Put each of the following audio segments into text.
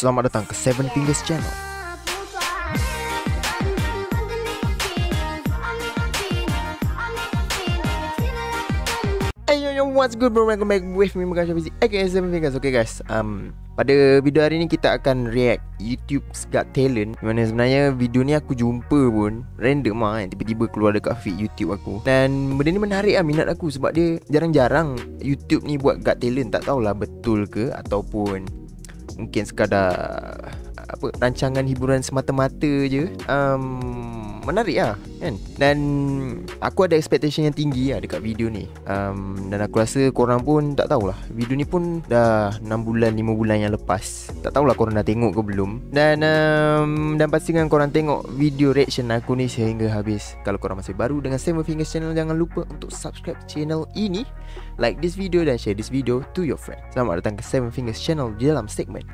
Selamat datang ke Seven Fingers Channel. Ayo, yo what's good bro? Welcome back with me, Mekan Shafizi, aka Seven Fingers. Okay guys, um, pada video hari ni kita akan react YouTube Got Talent Di mana sebenarnya video ni aku jumpa pun Random lah kan Tiba-tiba keluar dekat feed YouTube aku Dan benda ni menarik lah minat aku Sebab dia jarang-jarang YouTube ni buat Got Talent Tak tahulah betul ke Ataupun mungkin sekadar apa rancangan hiburan semata-mata je um menarik lah kan Dan aku ada expectation yang tinggi lah dekat video ni um, Dan aku rasa korang pun tak tahulah Video ni pun dah 6 bulan 5 bulan yang lepas Tak tahulah korang dah tengok ke belum Dan um, dan pastikan korang tengok video reaction aku ni sehingga habis Kalau korang masih baru dengan Seven Fingers Channel Jangan lupa untuk subscribe channel ini Like this video dan share this video to your friend Selamat datang ke Seven Fingers Channel di dalam segmen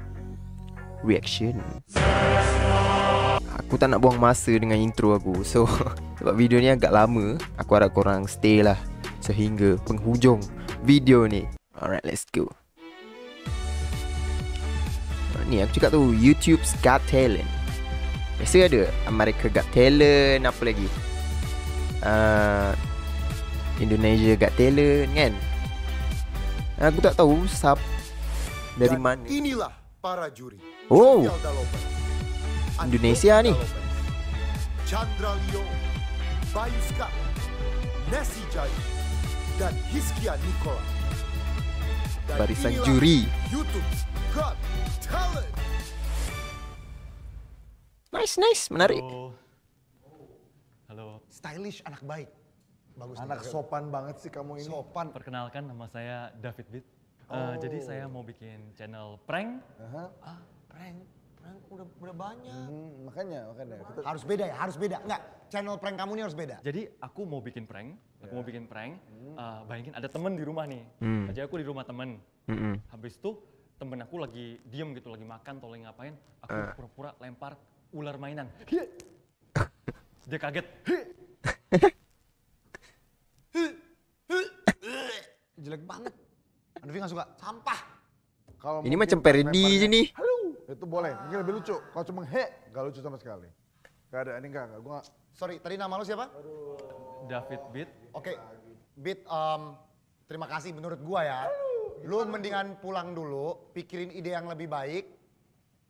Reaction Reaction aku tak nak buang masa dengan intro aku So sebab video ni agak lama Aku harap korang stay lah Sehingga penghujung video ni Alright let's go Ni aku cakap tu YouTube's Got Talent Biasa ada America Got Talent Apa lagi uh, Indonesia Got Talent kan Aku tak tahu sub dari Dan mana inilah para juri Oh Indonesia nih. Chandra Leo, Bayuska, Nesi Jai, dan Hiskia Nikola. Dan Barisan juri. YouTube Got Talent. Nice, nice, menarik. Halo. Halo. Stylish anak baik. Bagus. Anak juga. sopan banget sih kamu ini. Sopan. Perkenalkan nama saya David Bit. Eh, oh. Uh, jadi saya mau bikin channel prank. Uh -huh. Ah, prank prank udah, udah banyak. Hmm, makanya, makanya. Banyak. Harus beda ya, harus beda. Enggak, channel prank kamu ini harus beda. Jadi aku mau bikin prank, aku yeah. mau ya. bikin prank. Hmm. Uh, bayangin ada temen di rumah nih. Hmm. Jadi aku di rumah temen. Hmm -hmm. Habis itu temen aku lagi diem gitu, lagi makan atau lagi ngapain. Aku eh. pura-pura uh. lempar ular mainan. Dia kaget. Jelek banget. Andri gak suka, sampah. Kalo ini macam parodi sini. Halo. Itu boleh, mungkin lebih lucu. Kalau cuma he, gak lucu sama sekali. Gak ada, ini gak, gak. gue gak... Sorry, tadi nama lu siapa? David Beat. Oke, okay. Beat, um, terima kasih menurut gue ya. Lu mendingan pulang dulu, pikirin ide yang lebih baik.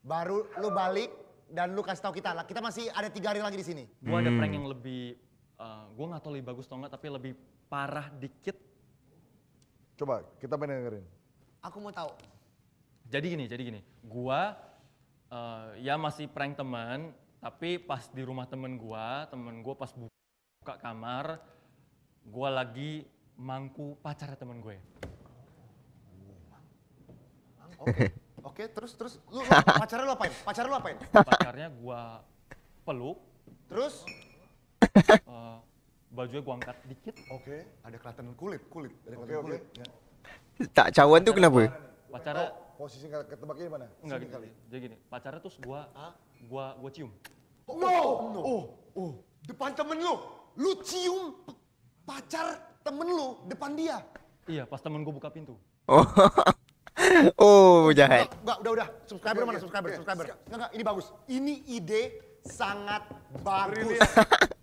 Baru lu balik dan lu kasih tau kita lah. Kita masih ada tiga hari lagi di sini. gue ada prank hmm. yang lebih, uh, gua nggak tahu lebih bagus atau enggak, tapi lebih parah dikit. Coba, kita pengen dengerin. Aku mau tahu jadi gini jadi gini gua uh, ya masih prank teman tapi pas di rumah temen gua temen gua pas buka kamar gua lagi mangku pacar temen gue oke okay. oke okay, terus terus lu, lu pacarnya lu apain pacarnya lu apain pacarnya gua peluk terus uh, bajunya gua angkat dikit oke okay. ada kelihatan kulit kulit ada okay, kulit okay. Ya. tak cawan tuh kenapa pacara oh, posisi ketebak ini mana? Enggak gini, gitu. kali. Jadi gini, pacara terus gua gua gua cium. Oh, no! no. Oh, oh, depan temen lu. Lu cium pacar temen lu depan dia. Iya, pas temen gua buka pintu. Oh. oh, jahat. Enggak, enggak, udah, udah. Subscriber mana? Subscriber, subscriber. Enggak, enggak, ini bagus. Ini ide sangat bagus.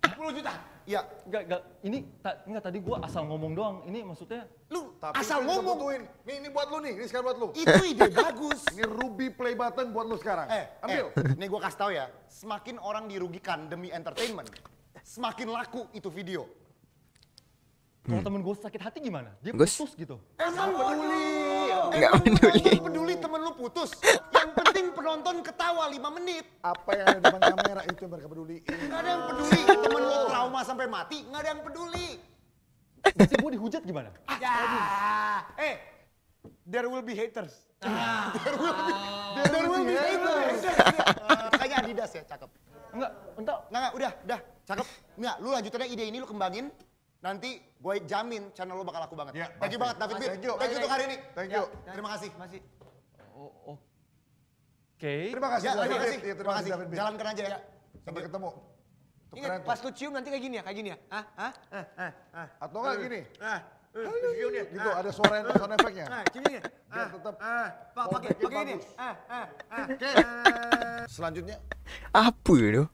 10 juta. Ya, Enggak, enggak. Ini ta, enggak tadi gue asal ngomong doang. Ini maksudnya lu Tapi asal ngomong. Butuhin. ini buat lu nih, ini sekarang buat lu. Itu ide bagus. Ini Ruby play button buat lu sekarang. Eh, ambil. Eh, nih gue kasih tau ya, semakin orang dirugikan demi entertainment, semakin laku itu video. Hmm. Kalau temen gue sakit hati gimana? Dia putus gitu. Emang peduli. Enggak peduli. peduli temen lu putus. Yang penting penonton ketawa 5 menit. Apa yang ada di depan kamera itu yang mereka peduli. Enggak ada yang peduli. Temen lu trauma sampai mati, enggak ada yang peduli. Berarti gue dihujat gimana? Ya. Eh, there will be haters. Ah. There will be, there, will be haters. Eh, Kayaknya Adidas ya, cakep. Enggak, entar. Enggak, udah, udah, cakep. Enggak, lu lanjutannya ide ini lu kembangin. Nanti gue jamin channel lo bakal laku banget. Yeah, thank you banget David Beat. Thank you. Thank you untuk hari ini. Thank ya, you. Ya, terima kasih. Terima kasih. Oh, oh, oke. Okay. Terima kasih. Ya, terima kasih. Ya, terima kasih. David Jalankan aja ya. ya. Sampai ya. ketemu. Ingat, tuh. pas lu cium nanti kayak gini ya, kayak gini ya. Hah? Hah? Hah? Atau enggak gini? Hah? gitu uh, ada suara yang sound efeknya. Ah, gini. Biar tetap ah, pakai pakai ini. Ah, ah, Selanjutnya apa itu?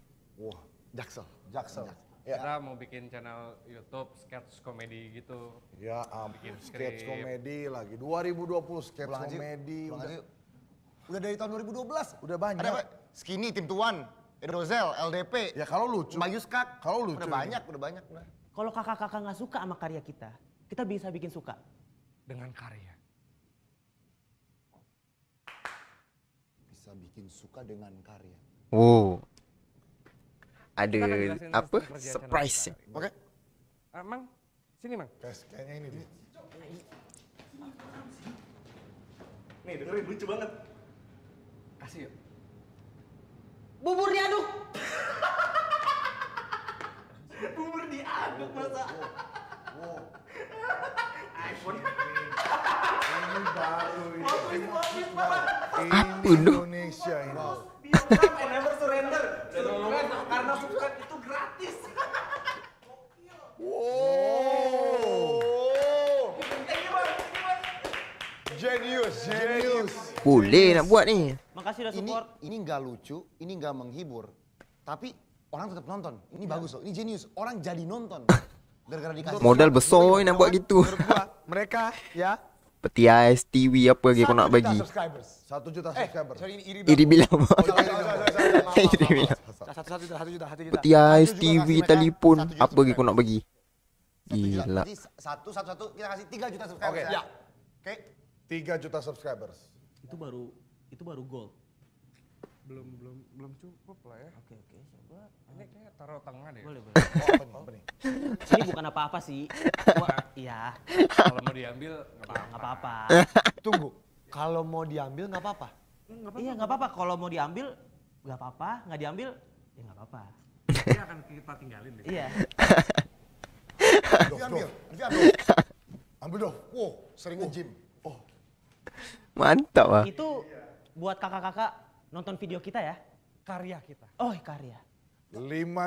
Wah, jaksel. Jaksel. jaksel. Ya. kita mau bikin channel YouTube sketch komedi gitu. Ya ampun, sketch komedi lagi. 2020 sketch komedi. udah, udah dari tahun 2012. Udah banyak. Ada apa? Skinny, Tim Tuan, Rosel LDP. Ya kalau lucu. Bayus Kak. Kalau lucu. Udah banyak, udah banyak. Kalau kakak-kakak nggak suka sama karya kita, kita bisa bikin suka. Dengan karya. Bisa bikin suka dengan karya. Wow, ada apa surprise. Okey. Ah, eh, mang, sini mang. Kayaknya ini dia. Nih, dengerin lucu banget. Kasih yuk. Bubur diaduk. Bubur diaduk masa. iPhone. Ini baru Apa dong? boleh nak buat ni. Makasih dah support. Ini enggak lucu, ini enggak menghibur. Tapi orang tetap nonton. Ini ya. bagus loh. Ini genius. Orang jadi nonton. Gara-gara dikasih. Modal besar ni nak buat gitu. Mereka ya. Peti Ais TV apa lagi kau nak bagi? Subscribers. Satu juta eh, subscribers. iri, iri bilang apa? Iri bilang. Satu juta, satu juta. Peti Ais TV telefon apa lagi kau nak bagi? Gila. Satu, satu, satu. Kita kasih tiga juta subscribers. Oke. Ya. Ya. Okay. Tiga juta subscribers. itu baru itu baru gold belum belum belum cukup lah ya oke oke coba ini kayak taruh tengah deh ya. boleh boleh oh, ini bukan apa apa sih Wah, iya kalau mau diambil nggak apa apa tunggu kalau mau diambil nggak apa apa iya nggak apa apa kalau mau diambil nggak apa apa nggak diambil ya nggak apa apa ini akan kita tinggalin deh iya diambil diambil ambil dong wow sering nge-gym Mantap lah. Itu buat kakak-kakak nonton video kita ya. Karya kita. Oh iya, karya. 5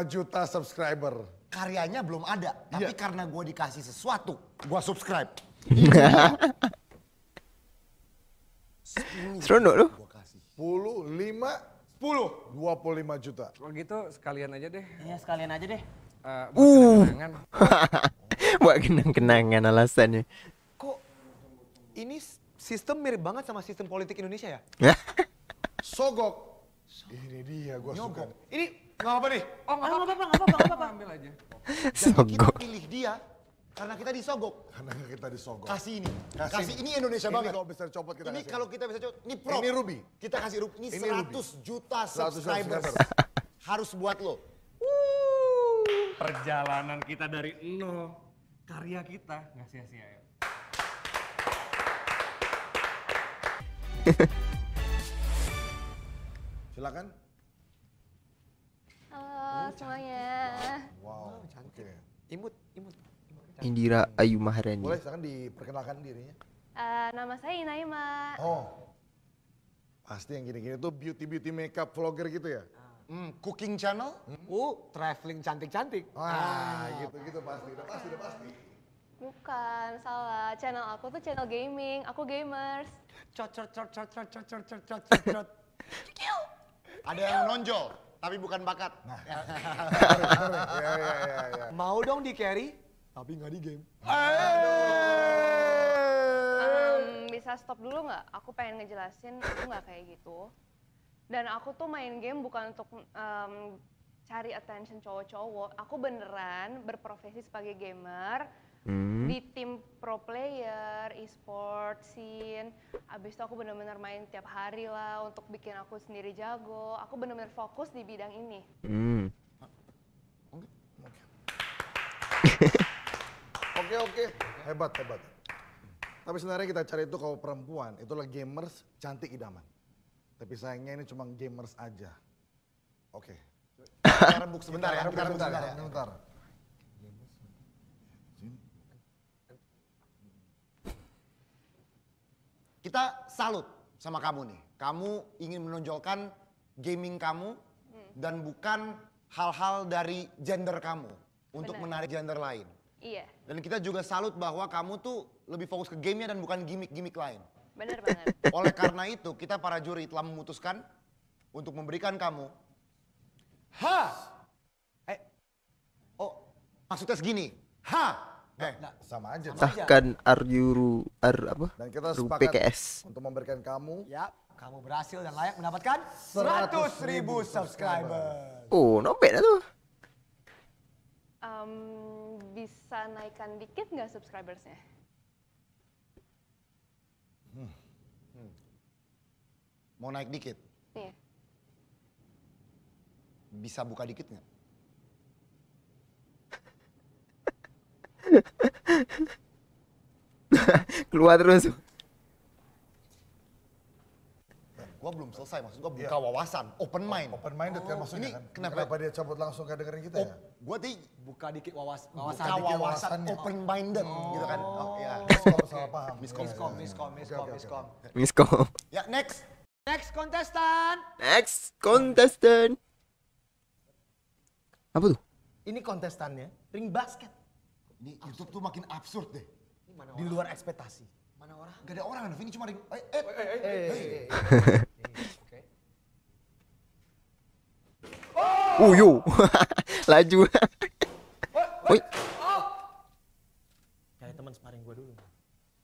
juta subscriber. Karyanya belum ada, tapi yeah. karena gue dikasih sesuatu, gue subscribe. Seronok lu. 10, 5, 10, 25 juta. Kalau oh, gitu sekalian aja deh. Iya sekalian aja deh. Uh, buat uh. kenangan. buat kenang-kenangan alasannya. Kok ini sistem mirip banget sama sistem politik Indonesia ya? ya. Sogok. Sogok. Ini dia gue sogok. Ini nggak apa nih? Oh nggak ah, apa-apa, nggak apa-apa, nggak apa-apa. Ambil aja. Sogok. kita pilih dia karena kita disogok. Karena kita disogok. Kasih ini. Kasih, ini Indonesia banget. Ini kalau bisa copot kita Ini kalau kita bisa copot, ini pro. Ini Ruby. Kita kasih Ruby. Ini, ini juta subscribers. Harus buat lo. Perjalanan kita dari nol. Karya kita nggak sia-sia ya. Silakan. Halo semuanya. Wow, wow oh, cantik. Imut, imut. Indira Ayu Maharani. Boleh silakan diperkenalkan dirinya. Uh, nama saya Inaima. Oh. Pasti yang gini-gini tuh beauty-beauty makeup vlogger gitu ya? Ah. Hmm, cooking channel? Hmm. Uh, traveling cantik-cantik. Wah, gitu gitu-gitu pasti, udah pasti, udah pasti. Bukan, salah. Channel aku tuh channel gaming. Aku gamers. Cot cot cot cot cot cot cot cot cot cot Ada yang nonjol, tapi bukan bakat. Nah. Iya, iya, iya, Mau dong di carry, tapi nggak di game. Um, bisa stop dulu nggak? Aku pengen ngejelasin aku nggak kayak gitu. Dan aku tuh main game bukan untuk um, cari attention cowok-cowok. Aku beneran berprofesi sebagai gamer hmm. di tim pro player, e-sport, scene. Abis itu aku bener-bener main tiap hari lah untuk bikin aku sendiri jago. Aku bener-bener fokus di bidang ini. Hmm. Oke oke, hebat hebat. Tapi sebenarnya kita cari itu kalau perempuan, itulah gamers cantik idaman. Tapi sayangnya ini cuma gamers aja. Oke. Okay. Kita sebentar ya, kita sebentar Ya. ya. Kita salut sama kamu nih. Kamu ingin menonjolkan gaming kamu hmm. dan bukan hal-hal dari gender kamu untuk Bener. menarik gender lain. Iya. Dan kita juga salut bahwa kamu tuh lebih fokus ke gamenya dan bukan gimmick-gimmick lain. Benar banget. Oleh karena itu, kita para juri telah memutuskan untuk memberikan kamu ha eh oh maksudnya segini ha Eh, nah, nah, sama aja. Sahkan Aryuru ar apa? Dan kita PKS untuk memberikan kamu ya, kamu berhasil dan layak mendapatkan 100 ribu subscriber. Oh, no bad tuh. Um, bisa naikkan dikit nggak subscribersnya? Hmm. Hmm. Mau naik dikit? Iya. Bisa buka dikit nggak? keluar terus gue belum selesai maksud gue buka yeah. wawasan open mind open mind oh, kan maksudnya ini kan kenapa, kenapa dia cabut langsung ke dengerin kita oh, ya gue tadi buka dikit wawas, wawasan buka wawasan, wawasan open minded oh. gitu kan oh, ya. salah paham miskom miskom iya, iya, miskom iya. miskom miskom miskom ya next next kontestan next kontestan apa tuh ini kontestannya ring basket ini absurd. YouTube tuh makin absurd deh. Ini mana Di luar ekspektasi. Mana orang? Gak ada orang, ini cuma ring Eh, eh, eh, eh, eh, Oh, uh, yo. Laju. Woi. Ah. Cari teman sparring gue dulu.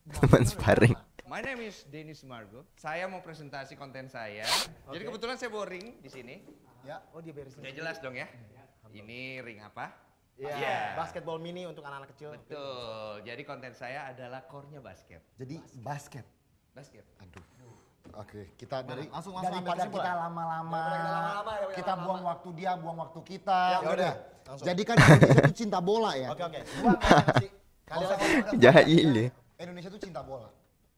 Teman sparring. My name is Dennis Margo. Saya mau presentasi konten saya. Okay. Jadi kebetulan saya boring di sini. Ya. Oh, dia beresin. Udah jelas dong ya. Iya. Ini ring apa? Iya. Yeah. Basketball mini untuk anak-anak kecil. Betul. Jadi konten saya adalah core-nya basket. Jadi basket. Basket. Aduh. Oke, kita dari nah, langsung, langsung daripada kita lama-lama, kita, lama -lama, ya, kita lama buang waktu dia, buang waktu kita. Ya, ya udah. Jadi kan Indonesia itu cinta bola ya. Oke oke. Jahat ini. Ya. Indonesia itu cinta bola.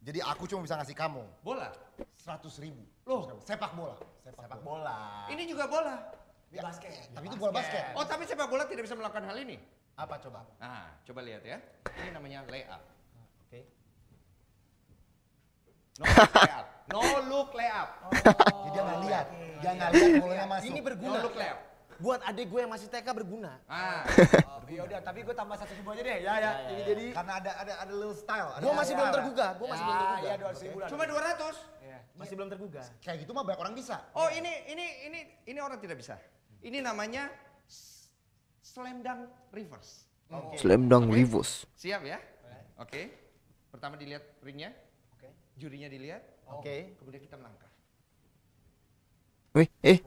Jadi aku cuma bisa ngasih kamu bola seratus ribu. Loh, sepak bola. Sepak, sepak bola. bola. Ini juga bola di ya, basket. Tapi itu bola basket. Oh, tapi sepak bola tidak bisa melakukan hal ini. Apa coba? Nah, coba lihat ya. Ini namanya lay up Oke. Okay. No look layup. No look layup. Oh, Jadi dia nggak lihat. Dia nggak lihat bolanya masuk. Ini berguna. No look layup. Buat adik gue yang masih TK berguna. Ah. Oh, iya udah, tapi gue tambah satu ribu aja deh. Ya, ya. ya, Jadi, ya, ya. jadi karena ada ada ada little style. gue masih belum tergugah. Ya, gue masih belum tergugah. Iya, Cuma dua ratus. Iya. Masih belum tergugah. Kayak gitu mah banyak orang bisa. Oh, ini ini ini ini orang tidak bisa. Ini namanya slam dunk reverse. Oh. Okay. Slam dunk okay. reverse. Siap ya? Oke. Okay. Pertama dilihat ringnya. Oke. Okay. Jurinya dilihat. Oh. Oke. Okay. Kemudian kita melangkah. Wih, eh.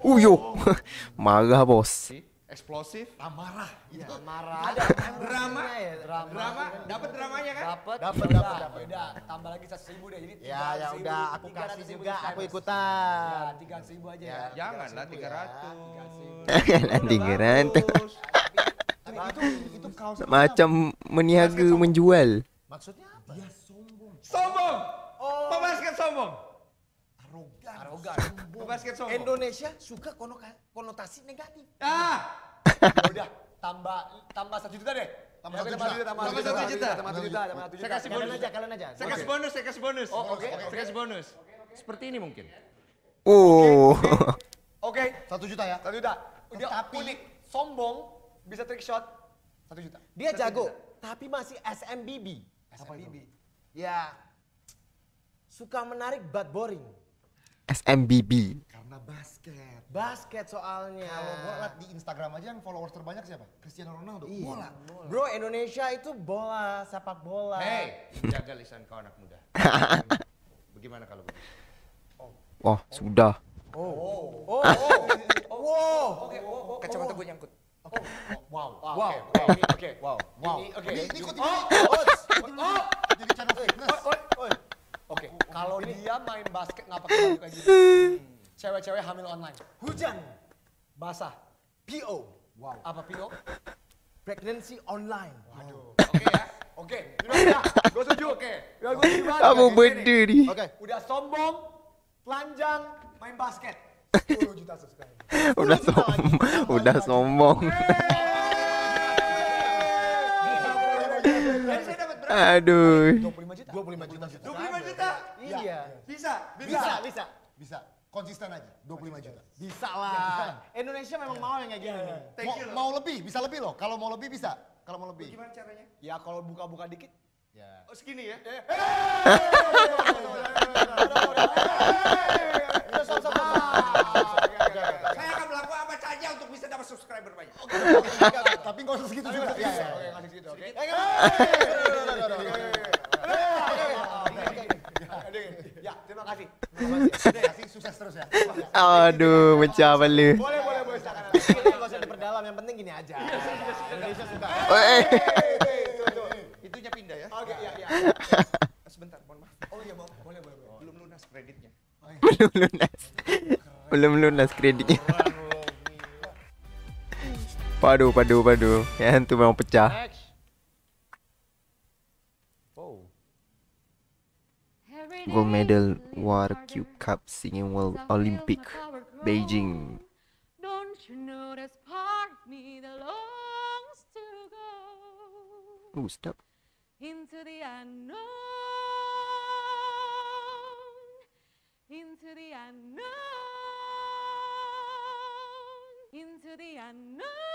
Oh, Uyo. Marah bos. Okay eksplosif, amarah. Ah, ya. amarah. Ada drama. Ya, drama. Drama, dapat dramanya kan? Dapat. Dapat, iya. dapat, dapat. Udah, tambah lagi satu ribu deh. Jadi Ya, ya udah aku kasih juga, aku ikutan. Ya, tiga ribu aja ya. Jangan lah 300. Ya. tiga ratus, Macam meniaga menjual. basket sombong. Indonesia suka konotasi negatif. Ah. Udah, tambah tambah satu juta deh. Tambah satu juta, tambah satu juta, tambah satu juta, tambah satu juta. Saya kasih bonus aja, kalian aja. Saya kasih bonus, saya kasih bonus. Oh, oke, saya kasih bonus. Seperti ini mungkin. Uh. Oke, satu juta ya. Satu juta. Dia unik, sombong, bisa trick shot. Satu juta. Dia jago, tapi masih SMBB. SMBB. Ya, suka menarik but boring. SMBB karena basket basket soalnya kalau gue liat di Instagram aja yang followers terbanyak siapa Cristiano Ronaldo iya. bola. bro Indonesia itu bola sepak bola hey jaga lisan kau anak muda bagaimana kalau begitu oh. wah sudah oh oh oh, oh. oh. oh. wow oke okay. oh, oh, kacamata oh. gue nyangkut Oh, wow. Wow. Wow. Oke. Wow. Wow. Oke. Ini ikut ini. Oh, oh, oh. Oke. Kalau dia main basket nggak pakai baju kayak gitu. Cewek-cewek hamil online. Hujan. Basah. PO. Wow. Apa PO? Pregnancy online. Waduh. Oke okay, ya. Oke. Okay. gue setuju. Oke. Okay. Gue setuju banget. Kamu bener nih. Oke. Okay. Udah sombong, telanjang, main basket. 10 juta subscriber. Udah, udah sombong. Udah sombong. Aduh. 25 juta. 25 juta. 25 juta. lima juta. Iya. Bisa, bisa. Bisa, bisa. Bisa. Konsisten aja, 25 juta. Bisa lah. Indonesia memang mau yang kayak gini. Thank you. Mau, mau lebih, bisa lebih loh. Kalau mau lebih bisa. Kalau mau lebih. Gimana caranya? Ya kalau buka-buka dikit. Ya. Oh segini ya? Saya akan melakukan apa saja untuk bisa dapat subscriber banyak. Oke, tapi nggak usah segitu juga. Oke, nggak segitu. Oke. Aduh, pecah lu. Boleh, boleh, boleh. Kita nggak usah diperdalam, yang penting gini aja. Indonesia suka. Itunya pindah ya. Oke, iya, iya. Eh, sebentar, mohon maaf. Oh iya, boleh, boleh, boleh. Belum lunas kreditnya. Oh, iya. Belum lunas. Belum lunas kreditnya. Padu, padu, padu. Ya, itu memang pecah. gold medal War cube Cup Singing World Olympic Beijing. don't you part me the oh stop. Into the unknown. Into the unknown. Into the unknown.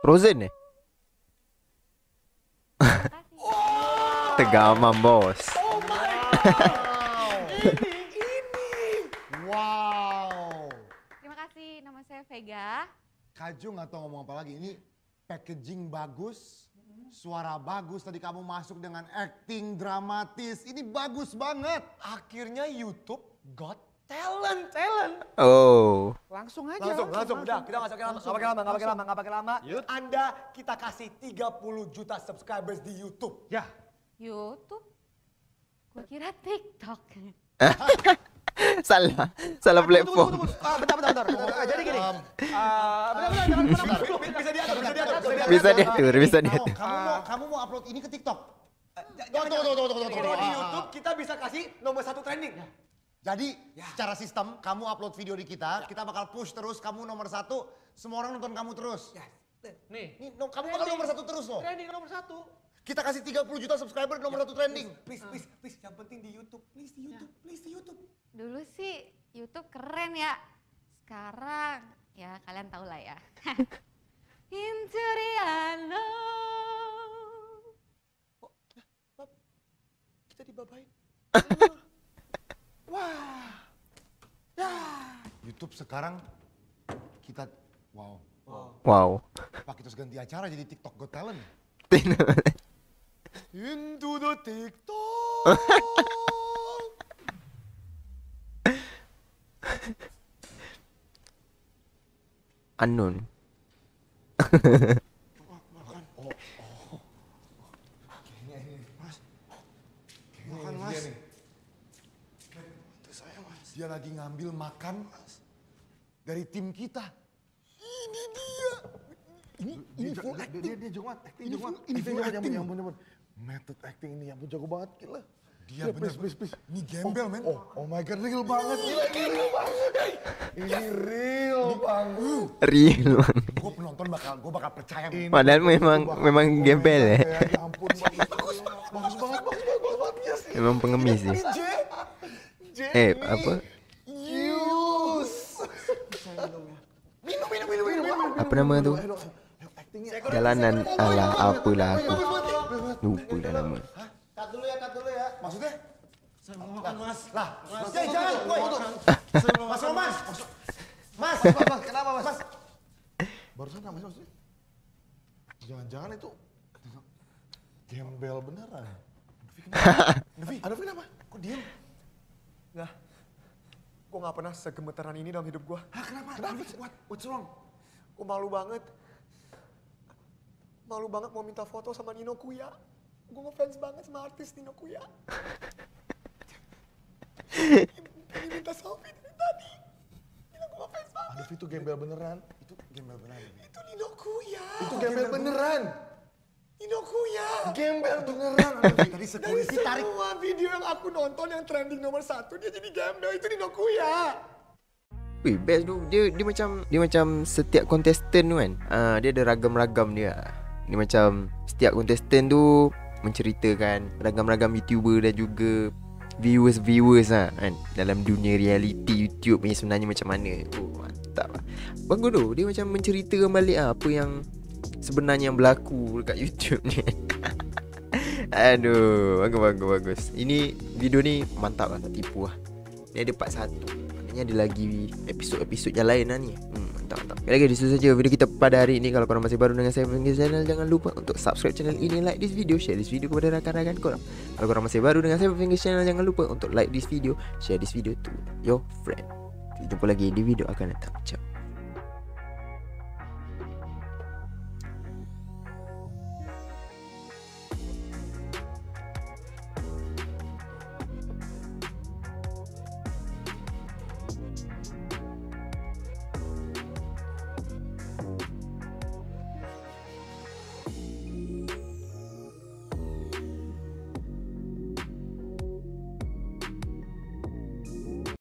Frozen eh Tegaman bos. Oh ini, ini. Wow. Terima kasih. Nama saya Vega. Kajung atau ngomong apa lagi? Ini packaging bagus, suara bagus. Tadi kamu masuk dengan acting dramatis. Ini bagus banget. Akhirnya YouTube got Talent, talent. Oh. Langsung aja. Langsung, langsung. langsung. Udah, kita nggak pakai lama, nggak pakai lama, nggak pakai lama, nggak pakai lama. Yut. Anda kita kasih 30 juta subscribers di YouTube. Ya. YouTube? Gue kira TikTok. salah, salah platform. Ah, bentar, bentar, bentar. Jadi gini. Ah, bentar, bentar, Bisa diatur, bisa diatur. Bisa diatur, bisa diatur. Kamu mau, upload ini ke TikTok? Tunggu, tunggu, tunggu, Kalau Di YouTube kita bisa kasih nomor satu trending. Jadi ya. secara sistem kamu upload video di kita, ya. kita bakal push terus kamu nomor satu, semua orang nonton kamu terus. Ya. Nih. Nih, no, kamu trending. bakal nomor satu terus loh. Trending nomor satu. Kita kasih 30 juta subscriber nomor ya. satu trending. Please, please, please, please, yang penting di YouTube. Please di ya. YouTube, ya. please di YouTube. Dulu sih YouTube keren ya. Sekarang ya kalian tau lah ya. Into the unknown. Oh, ya, kita dibabain. Wah. Ya. YouTube sekarang kita wow. Wow. wow. Pak kita ganti acara jadi TikTok Got Talent. Into the TikTok. Unknown. acting kita. Ini dia. Ini, dia, ini full dia, acting. Dia, dia, jagoan. Acting ini jagoan. ini full acting. ampun nyambung, nyambung. Method acting ini yang jago banget gila. Dia ya, bener, please, please, please. Ini gembel, men. Oh, oh my God, real banget. Gila, ini real banget. Ini real banget. Real banget. Gue penonton bakal, gue bakal percaya. Ini Padahal memang, memang gembel ya. Ya ampun, bagus, bagus banget, bagus banget, bagus banget. Emang pengemis sih. Eh, apa? apa nama tu jalanan ala apalah aku lupa dah nama kat dulu ya kat ya eh? maksudnya mas lah eh, jangan mas mas kenapa mas barusan apa jangan-jangan itu gembel beneran Devi, ada Devi kenapa? Kok diem? Enggak, Gue gak pernah segemeteran ini dalam hidup gue. Hah kenapa? Kenapa? What? What's wrong? Gue malu banget. Malu banget mau minta foto sama Nino Kuya. Gue ngefans banget sama artis Nino Kuya. Ini minta selfie dari tadi. Gila gue ngefans banget. Aduh itu gembel beneran. Itu gembel beneran. Itu Nino Kuya. Itu gembel, beneran. Inokuya. Gembel beneran. Tadi security tarik. Dari semua video yang aku nonton yang trending nomor satu dia jadi gembel itu Inokuya. Wih, best tu. Dia, dia macam dia macam setiap kontestan tu kan. Uh, dia ada ragam-ragam dia. Dia macam setiap kontestan tu menceritakan ragam-ragam YouTuber dan juga viewers-viewers lah kan. Dalam dunia reality YouTube ni sebenarnya macam mana. Oh, mantap lah. Bagus tu. Dia macam menceritakan balik lah apa yang sebenarnya yang berlaku dekat YouTube ni. Aduh, bagus bagus bagus. Ini video ni mantap lah tak tipu lah. Ni ada part satu. Maknanya ada lagi episod-episod yang lain lah ni. Hmm, mantap mantap. Okay, lagi itu saja video kita pada hari ini. Kalau korang masih baru dengan saya mengenai channel, jangan lupa untuk subscribe channel ini, like this video, share this video kepada rakan-rakan korang. Kalau korang masih baru dengan saya mengenai channel, jangan lupa untuk like this video, share this video to your friend. Kita jumpa lagi di video akan datang. Ciao.